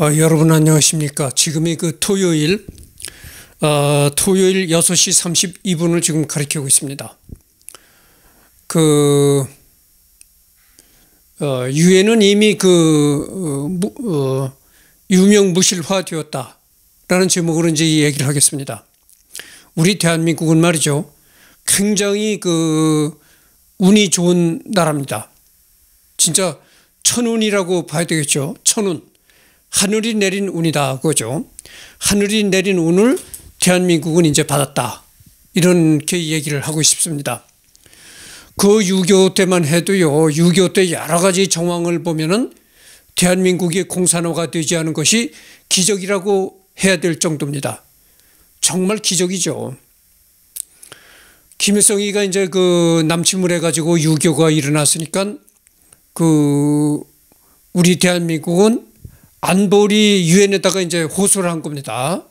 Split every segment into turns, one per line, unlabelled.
어, 여러분 안녕하십니까. 지금이 그 토요일, 어, 토요일 6시 32분을 지금 가리키고 있습니다. 그, 어, 유엔은 이미 그, 어, 어 유명 무실화 되었다. 라는 제목으로 이제 얘기를 하겠습니다. 우리 대한민국은 말이죠. 굉장히 그, 운이 좋은 나라입니다. 진짜 천운이라고 봐야 되겠죠. 천운. 하늘이 내린 운이다 그거죠. 하늘이 내린 운을 대한민국은 이제 받았다. 이렇게 얘기를 하고 싶습니다. 그 유교 때만 해도요. 유교 때 여러 가지 정황을 보면은 대한민국이 공산화가 되지 않은 것이 기적이라고 해야 될 정도입니다. 정말 기적이죠. 김일성이가 이제 그 남침을 해가지고 유교가 일어났으니까 그 우리 대한민국은 안보리 유엔에다가 이제 호소를 한 겁니다.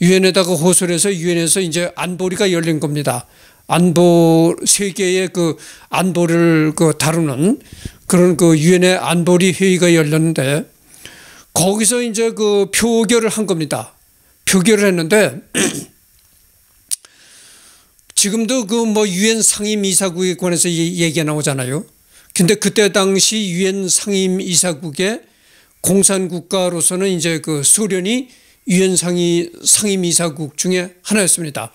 유엔에다가 호소를 해서 유엔에서 이제 안보리가 열린 겁니다. 안보 세계의 그 안보를 그 다루는 그런 그 유엔의 안보리 회의가 열렸는데 거기서 이제 그 표결을 한 겁니다. 표결을 했는데 지금도 그 뭐 유엔 상임이사국에 관해서 얘기가 나오잖아요. 근데 그때 당시 유엔 상임이사국에 공산국가로서는 이제 그 소련이 유엔 상위 상임이사국 중에 하나였습니다.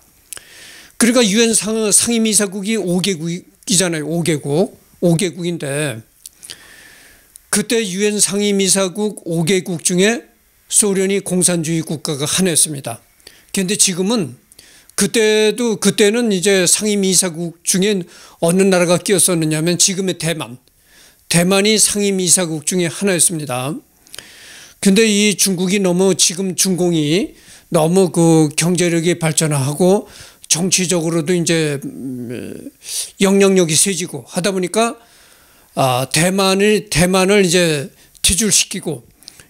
그러니까 유엔 상임이사국이 5개국이잖아요. 5개국. 5개국인데 그때 유엔 상임이사국 5개국 중에 소련이 공산주의 국가가 하나였습니다. 그런데 지금은 그때도 그때는 이제 상임이사국 중에 어느 나라가 끼었었느냐면 지금의 대만. 대만이 상임이사국 중에 하나였습니다. 근데 이 중국이 너무 지금 중공이 너무 그 경제력이 발전하고 정치적으로도 이제 음, 영향력이 세지고 하다 보니까 아, 대만을 대만을 이제 퇴출시키고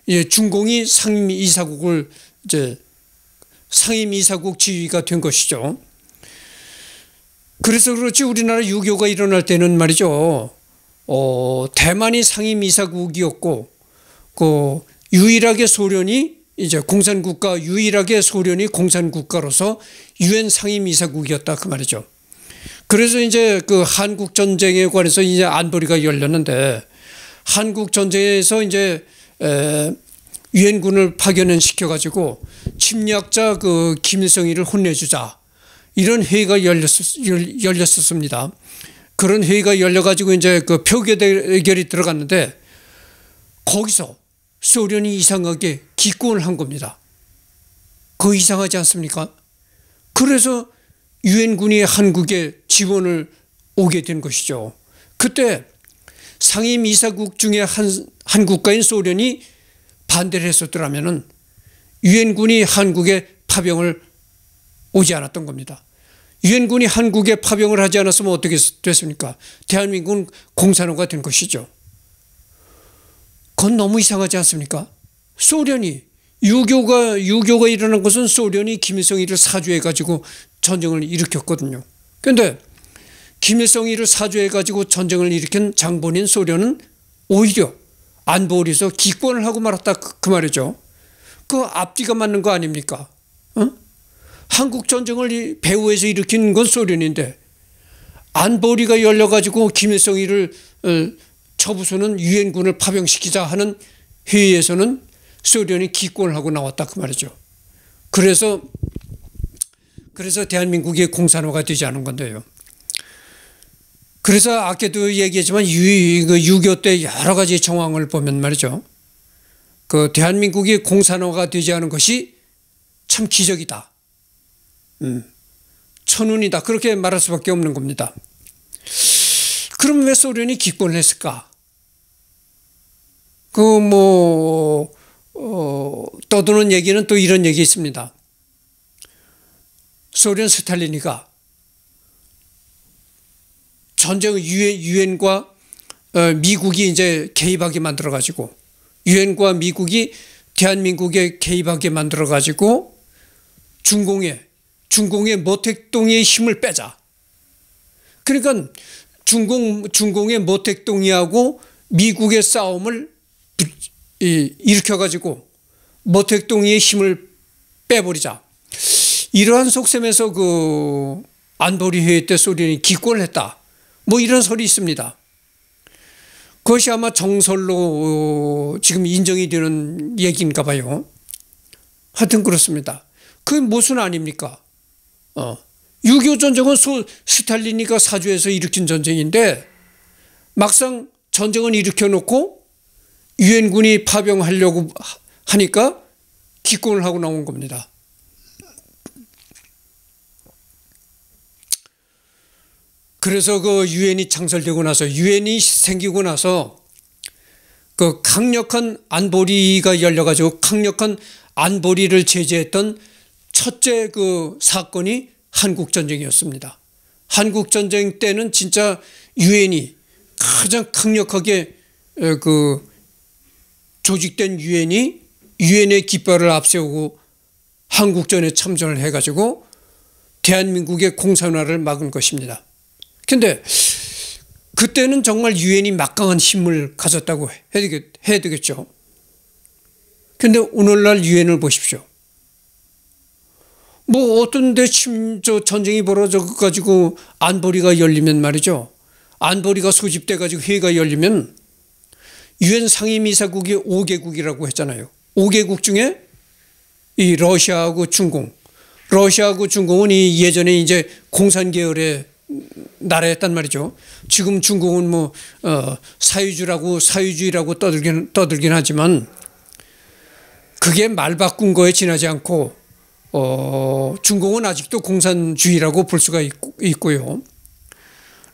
예, 중공이 상임 이사국을 이제 상임 이사국 지위가 된 것이죠. 그래서 그렇지 우리나라 유교가 일어날 때는 말이죠. 어, 대만이 상임 이사국이었고 그 유일하게 소련이 이제 공산국가 유일하게 소련이 공산국가로서 유엔 상임이사국이었다 그 말이죠. 그래서 이제 그 한국 전쟁에 관해서 이제 안보리가 열렸는데 한국 전쟁에서 이제 유엔군을 파견을 시켜가지고 침략자 그 김일성이를 혼내주자 이런 회의가 열렸 열렸었습니다. 그런 회의가 열려가지고 이제 그 표결 대결이 들어갔는데 거기서 소련이 이상하게 기권을 한 겁니다. 그 이상하지 않습니까? 그래서 유엔군이 한국에 지원을 오게 된 것이죠. 그때 상임 이사국 중에 한, 한 국가인 소련이 반대를 했었더라면 유엔군이 한국에 파병을 오지 않았던 겁니다. 유엔군이 한국에 파병을 하지 않았으면 어떻게 됐습니까? 대한민국은 공산화가 된 것이죠. 그건 너무 이상하지 않습니까? 소련이 유교가 유교가 일어난 것은 소련이 김일성이를 사주해 가지고 전쟁을 일으켰거든요. 그런데 김일성이를 사주해 가지고 전쟁을 일으킨 장본인 소련은 오히려 안보리에서 기권을 하고 말았다 그, 그 말이죠. 그 앞뒤가 맞는 거 아닙니까? 어? 한국 전쟁을 배후에서 일으킨 건 소련인데 안보리가 열려가지고 김일성이를 어, 처부수는 유엔군을 파병시키자 하는 회의에서는 소련이 기권을 하고 나왔다 그 말이죠. 그래서 그래서 대한민국의 공산화가 되지 않은 건데요. 그래서 아까도 얘기했지만 유6.25 그 때 여러 가지 정황을 보면 말이죠. 그 대한민국이 공산화가 되지 않은 것이 참 기적이다. 음, 천운이다. 그렇게 말할 수밖에 없는 겁니다. 그럼 왜 소련이 기권을 했을까? 그뭐 어, 떠드는 얘기는 또 이런 얘기 있습니다. 소련 스탈린이가 전쟁 유엔 유엔과 어, 미국이 이제 개입하게 만들어 가지고 유엔과 미국이 대한민국에 개입하게 만들어 가지고 중공에 중공의 모택동의 힘을 빼자. 그러니까 중공 중공의 모택동이하고 미국의 싸움을 일으켜가지고 모택동이의 힘을 빼버리자. 이러한 속셈에서 그 안보리 회의 때 소련이 기권했다. 뭐 이런 소리 있습니다. 그것이 아마 정설로 어, 지금 인정이 되는 얘기인가 봐요. 하여튼 그렇습니다. 그게 무슨 아닙니까? 어. 6.25 전쟁은 소, 스탈린이가 사주에서 일으킨 전쟁인데 막상 전쟁은 일으켜놓고 유엔군이 파병하려고 하니까 기권을 하고 나온 겁니다. 그래서 그 유엔이 창설되고 나서 유엔이 생기고 나서 그 강력한 안보리가 열려가지고 강력한 안보리를 제재했던 첫째 그 사건이 한국 전쟁이었습니다. 한국 전쟁 때는 진짜 유엔이 가장 강력하게 그 조직된 유엔이 유엔의 깃발을 앞세우고 한국전에 참전을 해가지고 대한민국의 공산화를 막은 것입니다. 근데 그때는 정말 유엔이 막강한 힘을 가졌다고 해야 되겠죠. 근데 오늘날 유엔을 보십시오. 뭐 어떤 데침저 전쟁이 벌어져 가지고 안보리가 열리면 말이죠. 안보리가 소집돼 가지고 회의가 열리면 유엔 상임이사국이 5개국이라고 했잖아요. 5개국 중에 이 러시아하고 중공, 러시아하고 중공은 이 예전에 이제 공산 계열의 나라였단 말이죠. 지금 중국은뭐 어, 사유주라고 사유주의라고 떠들긴 떠들긴 하지만 그게 말 바꾼 거에 지나지 않고 어, 중국은 아직도 공산주의라고 볼 수가 있고, 요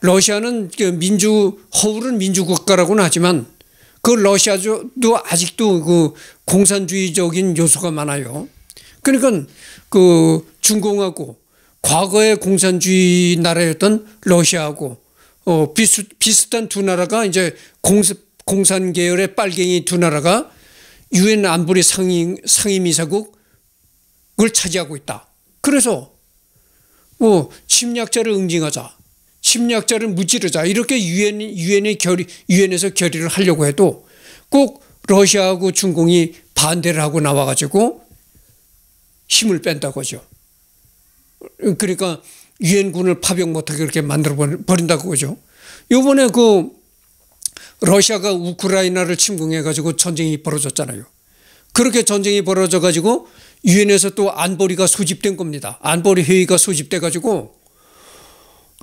러시아는 그 민주 허울은 민주국가라고는 하지만 그 러시아도 아직도 그 공산주의적인 요소가 많아요. 그러니까 그 중공하고 과거의 공산주의 나라였던 러시아하고 어 비슷 비슷한 두 나라가 이제 공산 공산 계열의 빨갱이 두 나라가 유엔 안보리 상임 상임이사국을 차지하고 있다. 그래서 뭐 침략자를 응징하자. 심리학자를 무찌르자 이렇게 유엔 유엔의 결의 유엔에서 결의를 하려고 해도 꼭 러시아하고 중공이 반대를 하고 나와가지고 힘을 뺀다고죠. 그러니까 유엔군을 파병 못하게 그렇게 만들어 버린다고 그죠. 요번에 그 러시아가 우크라이나를 침공해가지고 전쟁이 벌어졌잖아요. 그렇게 전쟁이 벌어져가지고 유엔에서 또 안보리가 소집된 겁니다. 안보리 회의가 소집돼가지고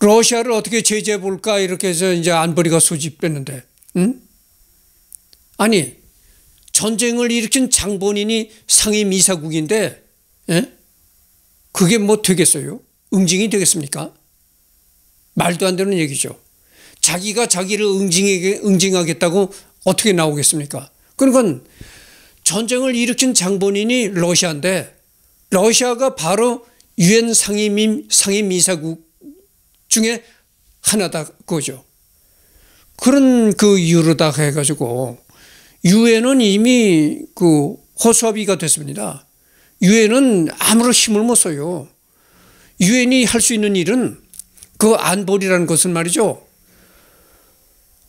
러시아를 어떻게 제재해 볼까 이렇게 해서 이제 안보리가 소집됐는데, 응? 아니 전쟁을 일으킨 장본인이 상임 이사국인데, 에? 예? 그게 뭐 되겠어요? 응징이 되겠습니까? 말도 안 되는 얘기죠. 자기가 자기를 응징하게, 응징하겠다고 어떻게 나오겠습니까? 그러니까 전쟁을 일으킨 장본인이 러시아인데 러시아가 바로 유엔 상임임 상임이사국 중에 하나다 그거죠. 그런 그 이유로다 해가지고 유엔은 이미 그 허수아비가 됐습니다. 유엔은 아무런 힘을 못 써요. 유엔이 할 수 있는 일은 그 안보리라는 것은 말이죠.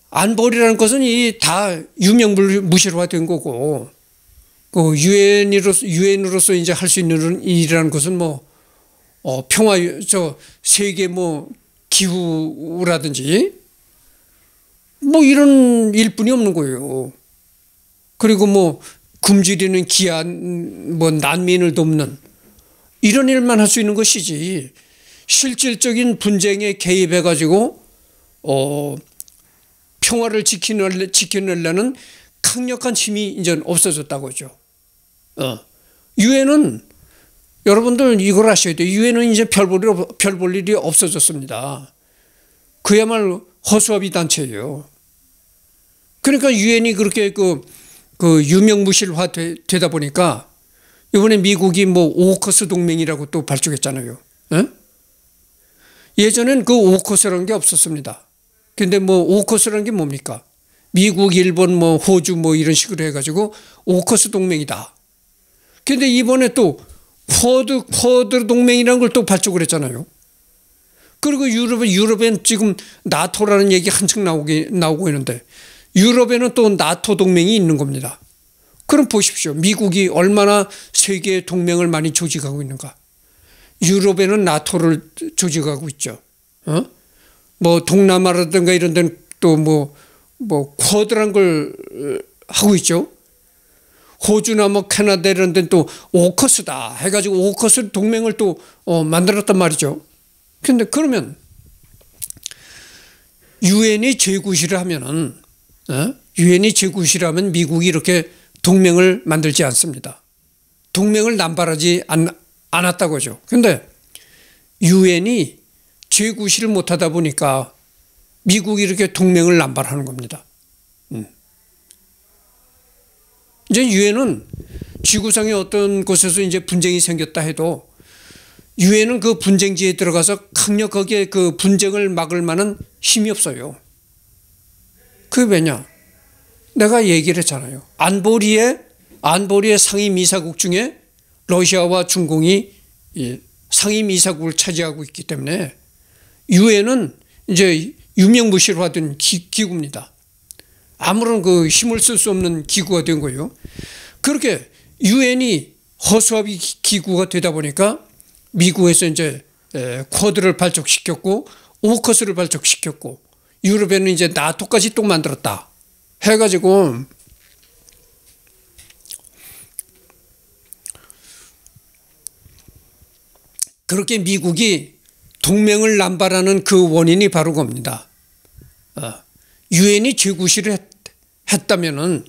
안보리라는 것은 이 다 유명무실화된 거고 그 유엔으로서 유엔으로서 이제 할 수 있는 일이라는 것은 뭐 어, 평화 저 세계 뭐 기후라든지 뭐 이런 일뿐이 없는 거예요. 그리고 뭐 굶주리는 기한 뭐 난민을 돕는 이런 일만 할 수 있는 것이지 실질적인 분쟁에 개입해 가지고 어 평화를 지키는 지키려는 강력한 힘이 이제 없어졌다고죠. 어. 유엔은 여러분들 이걸 아셔야 돼요. 유엔은 이제 별볼 일이 없어졌습니다. 그야말로 허수아비 단체예요. 그러니까 유엔이 그렇게 그, 그 유명무실화 되, 다 보니까 이번에 미국이 뭐 오커스 동맹이라고 또 발족했잖아요. 에? 예전엔 그 오커스라는 게 없었습니다. 근데 뭐 오커스라는 게 뭡니까? 미국, 일본, 뭐 호주 뭐 이런 식으로 해가지고 오커스 동맹이다. 근데 이번에 또 쿼드, 쿼드 동맹이라는 걸 또 발족을 했잖아요. 그리고 유럽은, 유럽엔 지금 나토라는 얘기 한층 나오기, 나오고 있는데 유럽에는 또 나토 동맹이 있는 겁니다. 그럼 보십시오. 미국이 얼마나 세계 동맹을 많이 조직하고 있는가. 유럽에는 나토를 조직하고 있죠. 어? 뭐 동남아라든가 이런 데는 또 뭐, 뭐 쿼드란 걸 어, 하고 있죠. 호주나 뭐 캐나다 이런 데는 또 오커스다 해가지고 오커스 동맹을 또 어, 만들었단 말이죠. 근데 그러면 유엔이 제구이라 하면은 어? 유엔이 어? 제국이하면 미국이 이렇게 동맹을 만들지 않습니다. 동맹을 남발하지 않, 않았다고죠. 근데 유엔이 제구시를 못하다 보니까 미국이 이렇게 동맹을 남발하는 겁니다. 이제 유엔은 지구상의 어떤 곳에서 이제 분쟁이 생겼다 해도 유엔은 그 분쟁지에 들어가서 강력하게 그 분쟁을 막을 만한 힘이 없어요. 그게 왜냐? 내가 얘기를 했잖아요. 안보리의 안보리의 상임이사국 중에 러시아와 중공이 상임이사국을 차지하고 있기 때문에 유엔은 이제 유명무실화된 기, 기구입니다. 아무런 그 힘을 쓸 수 없는 기구가 된 거예요. 그렇게 유엔이 허수아비 기구가 되다 보니까 미국에서 이제 쿼드를 발족시켰고 오커스를 발족시켰고 유럽에는 이제 나토까지 또 만들었다 해가지고 그렇게 미국이 동맹을 남발하는 그 원인이 바로 겁니다. 어, 유엔이 제구시를 했다면은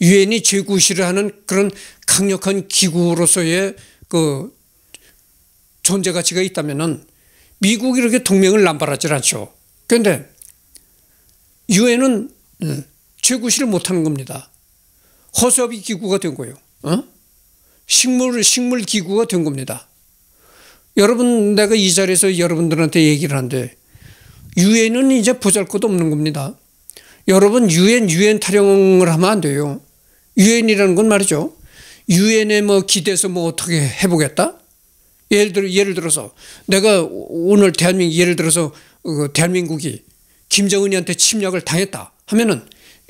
유엔이 제구시를 하는 그런 강력한 기구로서의 그 존재 가치가 있다면은 미국이 이렇게 동맹을 남발하지 않죠. 그런데 유엔은 음, 제구시를 못하는 겁니다. 허수아비 기구가 된 거예요. 어? 식물 식물 기구가 된 겁니다. 여러분 내가 이 자리에서 여러분들한테 얘기를 하는데 유엔은 이제 보잘것없는 도 겁니다. 여러분 유엔 유엔 타령을 하면 안 돼요. 유엔이라는 건 말이죠. 유엔에 뭐 기대서 뭐 어떻게 해보겠다? 예를 들어 예를 들어서 내가 오늘 대한민국 예를 들어서 그 대한민국이 김정은이한테 침략을 당했다 하면은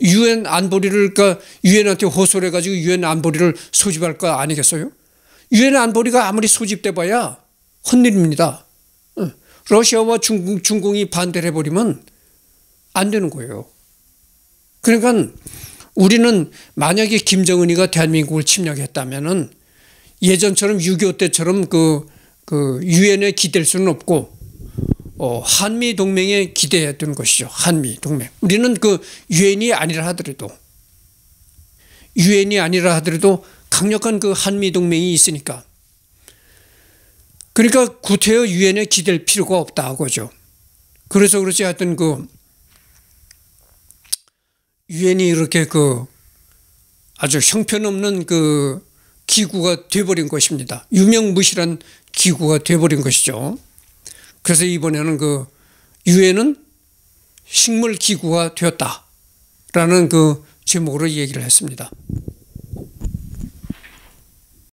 유엔 안보리를 그러니까 유엔한테 호소를 해가지고 유엔 안보리를 소집할 거 아니겠어요? 유엔 안보리가 아무리 소집돼봐야 헛일입니다. 러시아와 중국, 중공이 반대를 해버리면 안 되는 거예요. 그러니까 우리는 만약에 김정은이가 대한민국을 침략했다면은 예전처럼 6.25 때처럼 그, 그, 유엔에 기댈 수는 없고, 어, 한미 동맹에 기대했던 것이죠. 한미 동맹. 우리는 그 유엔이 아니라 하더라도, 유엔이 아니라 하더라도 강력한 그 한미 동맹이 있으니까. 그러니까 구태여 유엔에 기댈 필요가 없다 고하죠 그래서 그렇지 하여튼 그 유엔이 이렇게 그 아주 형편없는 그 기구가 되어버린 것입니다. 유명무실한 기구가 되어버린 것이죠. 그래서 이번에는 그 유엔은 식물 기구가 되었다라는 그 제목으로 얘기를 했습니다.